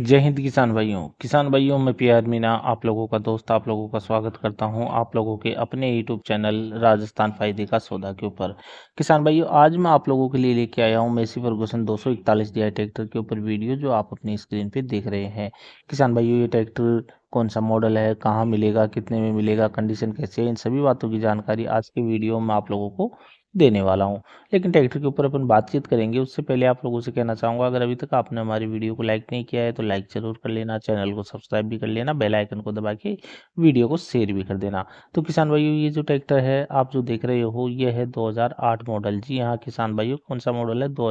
जय हिंद किसान भाइयों किसान भाइयों मैं आर मीना आप लोगों का दोस्त आप लोगों का स्वागत करता हूं आप लोगों के अपने यूट्यूब चैनल राजस्थान फायदे का सौदा के ऊपर किसान भाइयों आज मैं आप लोगों के लिए लेके आया हूं मेसी फर्गोसन 241 सौ ट्रैक्टर के ऊपर वीडियो जो आप अपनी स्क्रीन पे देख रहे हैं किसान भाइयों ये ट्रैक्टर कौन सा मॉडल है कहाँ मिलेगा कितने में मिलेगा कंडीशन कैसे है इन सभी बातों की जानकारी आज के वीडियो में आप लोगों को देने वाला हूँ लेकिन ट्रैक्टर के ऊपर अपन बातचीत करेंगे उससे पहले आप लोगों से कहना चाहूँगा अगर अभी तक आपने हमारी वीडियो को लाइक नहीं किया है तो लाइक ज़रूर कर लेना चैनल को सब्सक्राइब भी कर लेना बेल आइकन को दबा के वीडियो को शेयर भी कर देना तो किसान भाइयों ये जो ट्रैक्टर है आप जो देख रहे हो ये है दो मॉडल जी हाँ किसान भाइयों कौन सा मॉडल है दो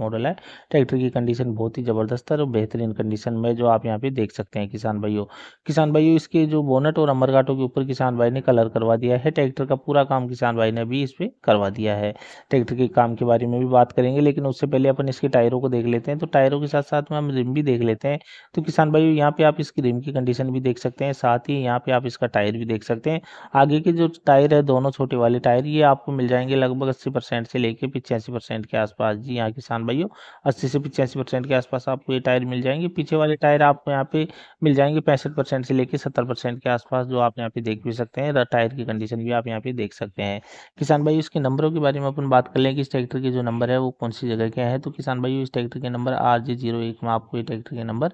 मॉडल है ट्रैक्टर की कंडीशन बहुत ही ज़बरदस्त है और बेहतरीन कंडीशन में जो आप यहाँ पे देख सकते हैं किसान भाइयों किसान भाइयों इसके जो बोनट और अमरघाटों के ऊपर किसान भाई ने कलर करवा दिया है ट्रैक्टर का पूरा काम किसान भाई ने भी इस पर करवा दिया दिया है ट्रैक्टर के काम के बारे में भी बात करेंगे लेकिन उससे पहले अपन इसके टायरों को देख लेते हैं तो टायरों के साथ साथ में हम रिम भी देख लेते हैं तो किसान भाई यहाँ पे आप इसकी रिम की कंडीशन भी देख सकते हैं साथ ही यहाँ पे आप इसका टायर भी देख सकते हैं आगे के जो टायर है दोनों छोटे वाले टायर ये आपको मिल जाएंगे लगभग अस्सी परसेंट से लेकर पिचासी परसेंट के आसपास जी यहाँ किसान भाइयों अस्सी से पिचासी परसेंट के आसपास आपको ये टायर मिल जाएंगे पीछे वाले टायर आपको यहाँ पे मिल जाएंगे पैंसठ परसेंट से लेकर सत्तर परसेंट के आसपास जो आप यहाँ पे देख भी सकते हैं टायर की कंडीशन भी आप यहाँ पे देख सकते हैं किसान भाई इसके नंबर ट्रैक्टरों के बारे में अपन बात कर लें कि इस ट्रैक्टर के जो नंबर है वो कौन सी जगह के हैं तो किसान भाई इस ट्रैक्टर के नंबर आर जे जीरो एक में आपको ये ट्रैक्टर के नंबर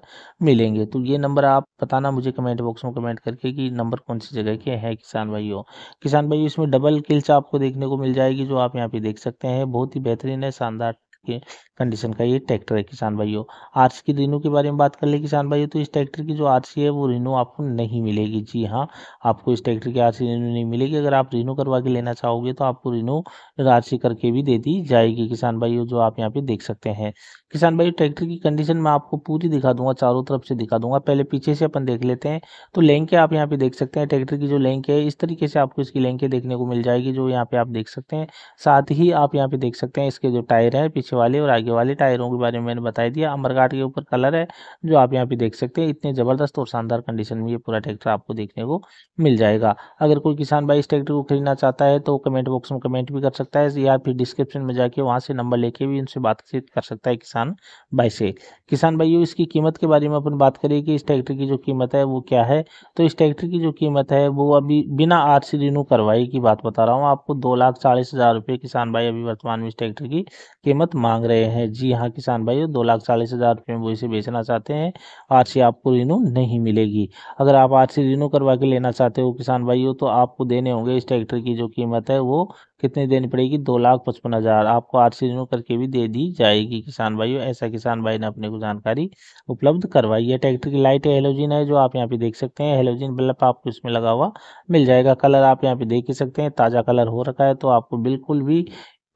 मिलेंगे तो ये नंबर आप बताना मुझे कमेंट बॉक्स में कमेंट करके कि नंबर कौन सी जगह के हैं किसान भाइयों किसान भाई इसमें डबल किल्स आपको देखने को मिल जाएगी जो आप यहाँ पे देख सकते हैं बहुत ही बेहतरीन है शानदार के कंडीशन का ये ट्रैक्टर है किसान भाइयों आरसी की रिनो के बारे में बात कर ले किसान भाइयों तो इस ट्रैक्टर की जो आरसी है वो रिनो आपको नहीं मिलेगी जी हाँ आपको इस ट्रैक्टर की आरसी रिनो नहीं मिलेगी अगर आप रिनो करवा के लेना चाहोगे तो आपको रिनो आरसी करके भी दे दी जाएगी किसान भाइयों जो आप यहाँ पे देख सकते हैं किसान भाई ट्रैक्टर की कंडीशन मैं आपको पूरी दिखा दूंगा चारों तरफ से दिखा दूंगा पहले पीछे से अपन देख लेते हैं तो लेंक आप यहाँ पे देख सकते हैं ट्रैक्टर की जो लेंक है इस तरीके से आपको इसकी लेंकें देखने को मिल जाएगी जो यहाँ पे आप देख सकते हैं साथ ही आप यहाँ पे देख सकते हैं इसके जो टायर है पीछे पीछे वाले और आगे वाले टायरों के बारे में मैंने बताया दिया अमरगाट के ऊपर कलर है जो आप यहाँ पे देख सकते हैं इतने ज़बरदस्त और शानदार कंडीशन में ये पूरा ट्रैक्टर आपको देखने को मिल जाएगा अगर कोई किसान भाई इस ट्रैक्टर को खरीदना चाहता है तो कमेंट बॉक्स में कमेंट भी कर सकता है या फिर डिस्क्रिप्शन में जाके वहाँ से नंबर लेके भी उनसे बातचीत कर सकता है किसान भाई से किसान भाइयों इसकी कीमत के बारे में अपन बात करें कि इस ट्रैक्टर की जो कीमत है वो क्या है तो इस ट्रैक्टर की जो कीमत है वो अभी बिना आर सी रिन्यू करवाई की बात बता रहा हूँ आपको दो लाख चालीस हज़ार रुपये किसान भाई अभी वर्तमान में इस ट्रैक्टर की कीमत मांग रहे हैं जी हाँ किसान भाई दो लाख चालीस हज़ार रुपये में वो इसे बेचना चाहते हैं आज से आपको रिन्यू नहीं मिलेगी अगर आप आज से रिन्यू करवा के लेना चाहते हो किसान भाइयों तो आपको देने होंगे इस ट्रैक्टर की जो कीमत है वो कितनी देनी पड़ेगी दो लाख पचपन हज़ार आपको आर सी रिन्यू करके भी दे दी जाएगी किसान भाइयों ऐसा किसान भाई ने अपने को जानकारी उपलब्ध करवाई है ट्रैक्टर की लाइट हेलोजिन है जो आप यहाँ पे देख सकते हैं हेलोजिन बल्ब आपको इसमें लगा हुआ मिल जाएगा कलर आप यहाँ पे देख ही सकते हैं ताज़ा कलर हो रखा है तो आपको बिल्कुल भी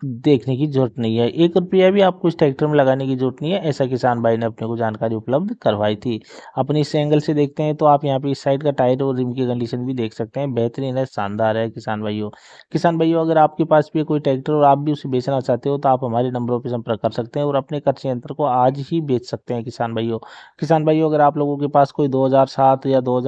देखने की जरूरत नहीं है एक रुपया भी आपको इस ट्रैक्टर में लगाने की जरूरत नहीं है ऐसा किसान भाई ने अपने को जानकारी उपलब्ध करवाई थी अपने इस एंगल से देखते हैं तो आप यहाँ पे इस साइड का टायर और रिम की कंडीशन भी देख सकते हैं बेहतरीन है शानदार है किसान भाइयों किसान भाइयों अगर आपके पास भी कोई ट्रैक्टर और आप भी उसे बेचना चाहते हो तो आप हमारे नंबरों पर संपर्क कर सकते हैं और अपने कृषि यंत्र को आज ही बेच सकते हैं किसान भाइयों किसान भाइयों अगर आप लोगों के पास कोई दो या दो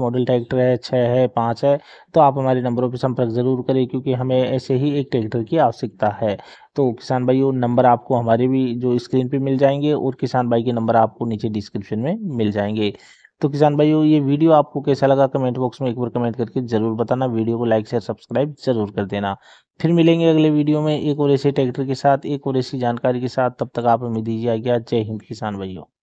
मॉडल ट्रैक्टर है छः है पाँच है तो आप हमारे नंबरों पर संपर्क ज़रूर करें क्योंकि हमें ऐसे ही एक ट्रैक्टर की आवश्यकता है है तो किसान भाइयों नंबर आपको हमारे भी जो स्क्रीन पे मिल जाएंगे और किसान भाई के नंबर आपको नीचे डिस्क्रिप्शन में मिल जाएंगे तो किसान भाइयों ये वीडियो आपको कैसा लगा कमेंट बॉक्स में एक बार कमेंट करके जरूर बताना वीडियो को लाइक शेयर सब्सक्राइब जरूर कर देना फिर मिलेंगे अगले वीडियो में एक और ऐसे ट्रैक्टर के साथ एक और ऐसी जानकारी के साथ तब तक आप हमें दीजिए आज्ञा जय हिंद किसान भाइयों